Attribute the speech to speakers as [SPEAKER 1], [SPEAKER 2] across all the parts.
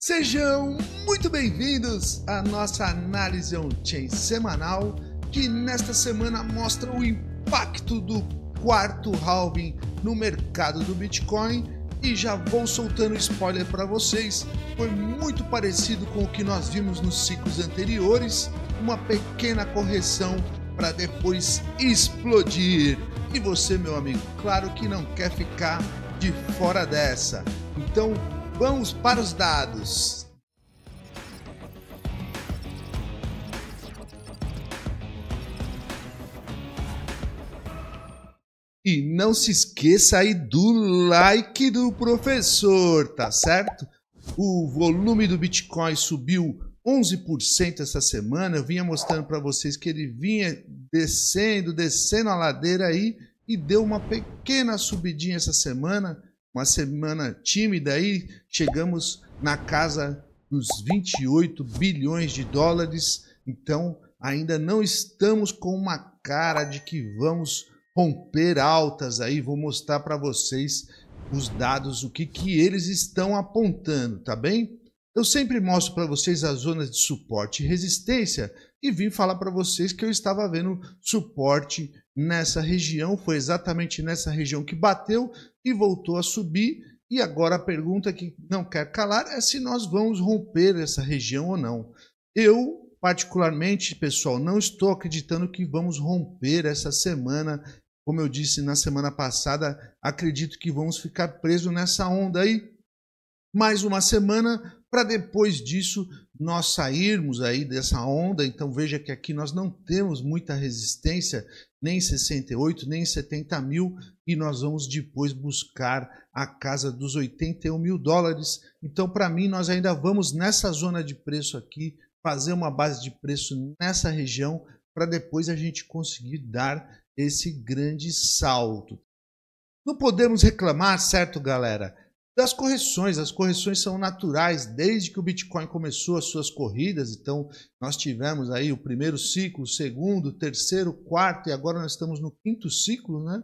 [SPEAKER 1] Sejam muito bem-vindos à nossa análise on-chain semanal, que nesta semana mostra o impacto do quarto halving no mercado do Bitcoin. E já vou soltando spoiler para vocês, foi muito parecido com o que nós vimos nos ciclos anteriores, uma pequena correção para depois explodir. E você, meu amigo, claro que não quer ficar de fora dessa. Então, Vamos para os dados. E não se esqueça aí do like do professor, tá certo? O volume do Bitcoin subiu 11% essa semana. Eu vinha mostrando para vocês que ele vinha descendo, descendo a ladeira aí e deu uma pequena subidinha essa semana uma semana tímida aí, chegamos na casa dos 28 bilhões de dólares. Então, ainda não estamos com uma cara de que vamos romper altas aí. Vou mostrar para vocês os dados, o que, que eles estão apontando, tá bem? Eu sempre mostro para vocês as zonas de suporte e resistência e vim falar para vocês que eu estava vendo suporte nessa região, foi exatamente nessa região que bateu e voltou a subir. E agora a pergunta que não quer calar é se nós vamos romper essa região ou não. Eu, particularmente, pessoal, não estou acreditando que vamos romper essa semana. Como eu disse na semana passada, acredito que vamos ficar presos nessa onda aí mais uma semana para depois disso nós sairmos aí dessa onda. Então veja que aqui nós não temos muita resistência, nem 68, nem 70 mil, e nós vamos depois buscar a casa dos 81 mil dólares. Então, para mim, nós ainda vamos nessa zona de preço aqui, fazer uma base de preço nessa região, para depois a gente conseguir dar esse grande salto. Não podemos reclamar, certo, galera? das correções. As correções são naturais desde que o Bitcoin começou as suas corridas. Então, nós tivemos aí o primeiro ciclo, o segundo, o terceiro, o quarto e agora nós estamos no quinto ciclo, né?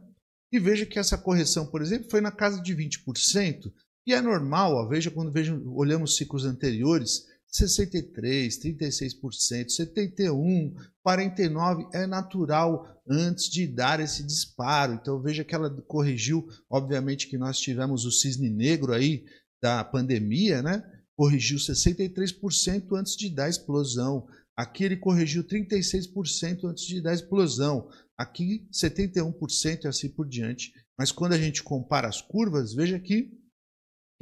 [SPEAKER 1] E veja que essa correção, por exemplo, foi na casa de 20%. E é normal, ó, veja quando vejo, olhamos ciclos anteriores, 63, 36%, 71, 49 é natural antes de dar esse disparo. Então veja que ela corrigiu, obviamente que nós tivemos o cisne negro aí da pandemia, né? Corrigiu 63% antes de dar explosão. Aqui ele corrigiu 36% antes de dar explosão. Aqui 71% e assim por diante. Mas quando a gente compara as curvas, veja que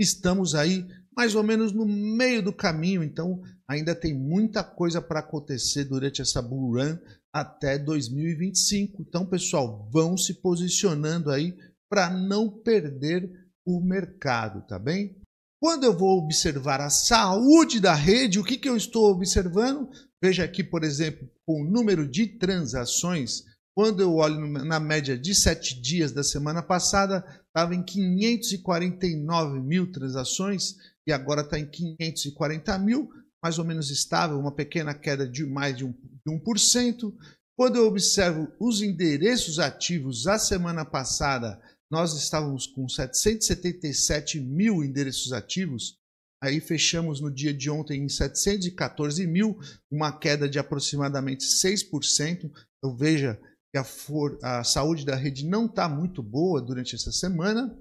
[SPEAKER 1] Estamos aí mais ou menos no meio do caminho, então ainda tem muita coisa para acontecer durante essa bull run até 2025. Então, pessoal, vão se posicionando aí para não perder o mercado, tá bem? Quando eu vou observar a saúde da rede, o que, que eu estou observando? Veja aqui, por exemplo, o número de transações quando eu olho na média de sete dias da semana passada, estava em 549 mil transações e agora está em 540 mil, mais ou menos estável, uma pequena queda de mais de 1%. Quando eu observo os endereços ativos, a semana passada nós estávamos com 777 mil endereços ativos, aí fechamos no dia de ontem em 714 mil, uma queda de aproximadamente 6%. Então veja, que a, for, a saúde da rede não está muito boa durante essa semana.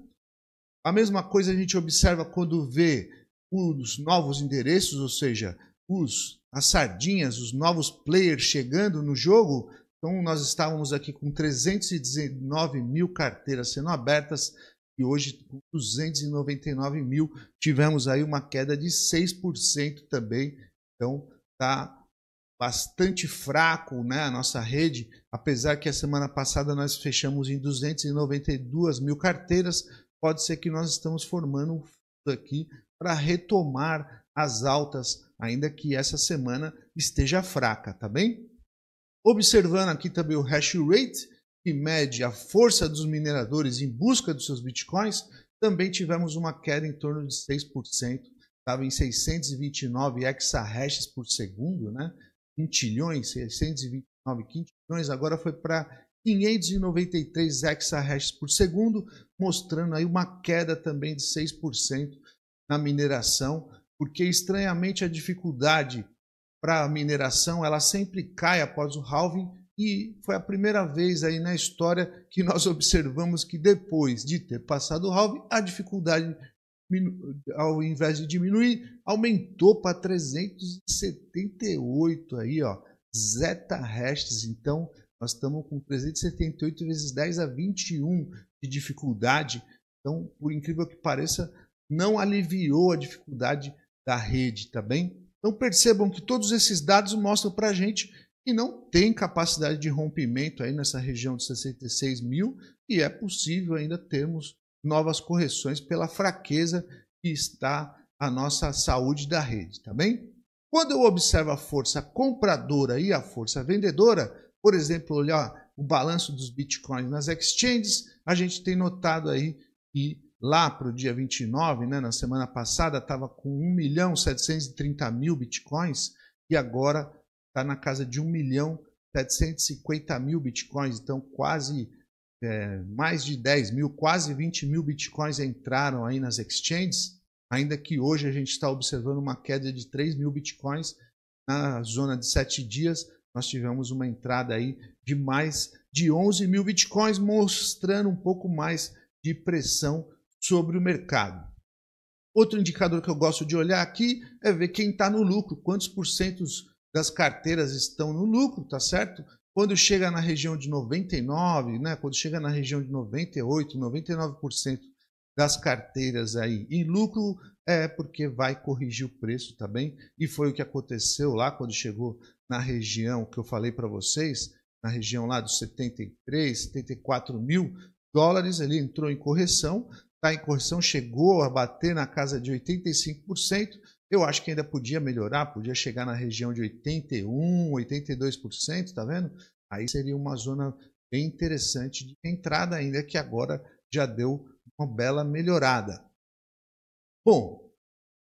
[SPEAKER 1] A mesma coisa a gente observa quando vê os novos endereços, ou seja, os, as sardinhas, os novos players chegando no jogo. Então, nós estávamos aqui com 319 mil carteiras sendo abertas e hoje com 299 mil. Tivemos aí uma queda de 6% também. Então, está bastante fraco, né, a nossa rede, apesar que a semana passada nós fechamos em 292 mil carteiras, pode ser que nós estamos formando aqui para retomar as altas, ainda que essa semana esteja fraca, tá bem? Observando aqui também o hash rate, que mede a força dos mineradores em busca dos seus bitcoins, também tivemos uma queda em torno de 6%, estava em 629 exahashes por segundo, né? quintilhões, 629 quintilhões, agora foi para 593 exahashes por segundo, mostrando aí uma queda também de 6% na mineração, porque estranhamente a dificuldade para a mineração, ela sempre cai após o halving e foi a primeira vez aí na história que nós observamos que depois de ter passado o halving, a dificuldade ao invés de diminuir, aumentou para 378 aí, ó, zeta restes Então, nós estamos com 378 vezes 10 a 21 de dificuldade. Então, por incrível que pareça, não aliviou a dificuldade da rede, tá bem? Então percebam que todos esses dados mostram para a gente que não tem capacidade de rompimento aí nessa região de 66 mil e é possível ainda termos novas correções pela fraqueza que está a nossa saúde da rede, tá bem? Quando eu observo a força compradora e a força vendedora, por exemplo, olhar o balanço dos bitcoins nas exchanges, a gente tem notado aí que lá para o dia 29, né, na semana passada, estava com 1 milhão 730 mil bitcoins e agora está na casa de 1 milhão 750 mil bitcoins, então quase é, mais de 10 mil, quase 20 mil bitcoins entraram aí nas exchanges, ainda que hoje a gente está observando uma queda de 3 mil bitcoins na zona de 7 dias, nós tivemos uma entrada aí de mais de 11 mil bitcoins, mostrando um pouco mais de pressão sobre o mercado. Outro indicador que eu gosto de olhar aqui é ver quem está no lucro, quantos porcentos das carteiras estão no lucro, tá certo? Quando chega na região de 99, né, quando chega na região de 98, 99% das carteiras aí em lucro, é porque vai corrigir o preço também, tá e foi o que aconteceu lá quando chegou na região que eu falei para vocês, na região lá dos 73, 74 mil dólares, ele entrou em correção, está em correção, chegou a bater na casa de 85%, eu acho que ainda podia melhorar, podia chegar na região de 81, 82%, tá vendo? Aí seria uma zona bem interessante de entrada ainda que agora já deu uma bela melhorada. Bom,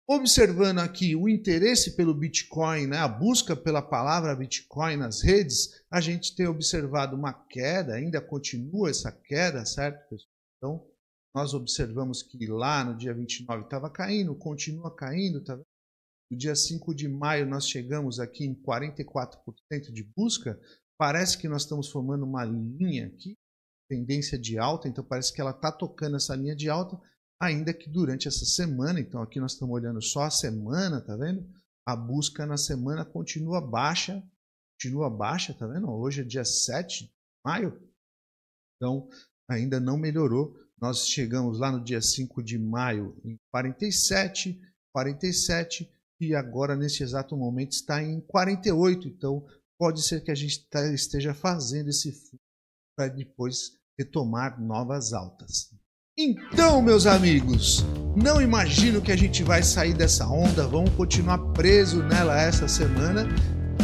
[SPEAKER 1] observando aqui o interesse pelo Bitcoin, né, a busca pela palavra Bitcoin nas redes, a gente tem observado uma queda, ainda continua essa queda, certo, pessoal? Então, nós observamos que lá no dia 29 estava caindo, continua caindo, tá vendo? no dia 5 de maio nós chegamos aqui em 44% de busca, parece que nós estamos formando uma linha aqui, tendência de alta, então parece que ela está tocando essa linha de alta, ainda que durante essa semana, então aqui nós estamos olhando só a semana, tá vendo? A busca na semana continua baixa, continua baixa, tá vendo? Hoje é dia 7 de maio, então ainda não melhorou. Nós chegamos lá no dia 5 de maio em 47, 47, que agora, neste exato momento, está em 48. Então, pode ser que a gente tá, esteja fazendo esse para depois retomar novas altas. Então, meus amigos, não imagino que a gente vai sair dessa onda, vamos continuar preso nela essa semana.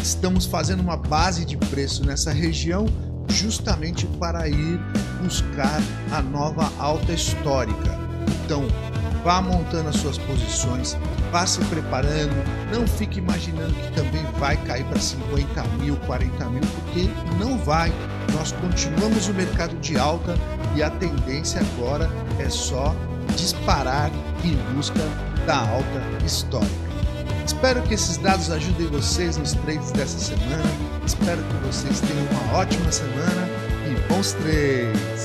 [SPEAKER 1] Estamos fazendo uma base de preço nessa região justamente para ir buscar a nova alta histórica. Então, vá montando as suas posições, vá se preparando, não fique imaginando que também vai cair para 50 mil, 40 mil, porque não vai. Nós continuamos o mercado de alta e a tendência agora é só disparar em busca da alta histórica. Espero que esses dados ajudem vocês nos trades dessa semana. Espero que vocês tenham uma ótima semana e bons trades!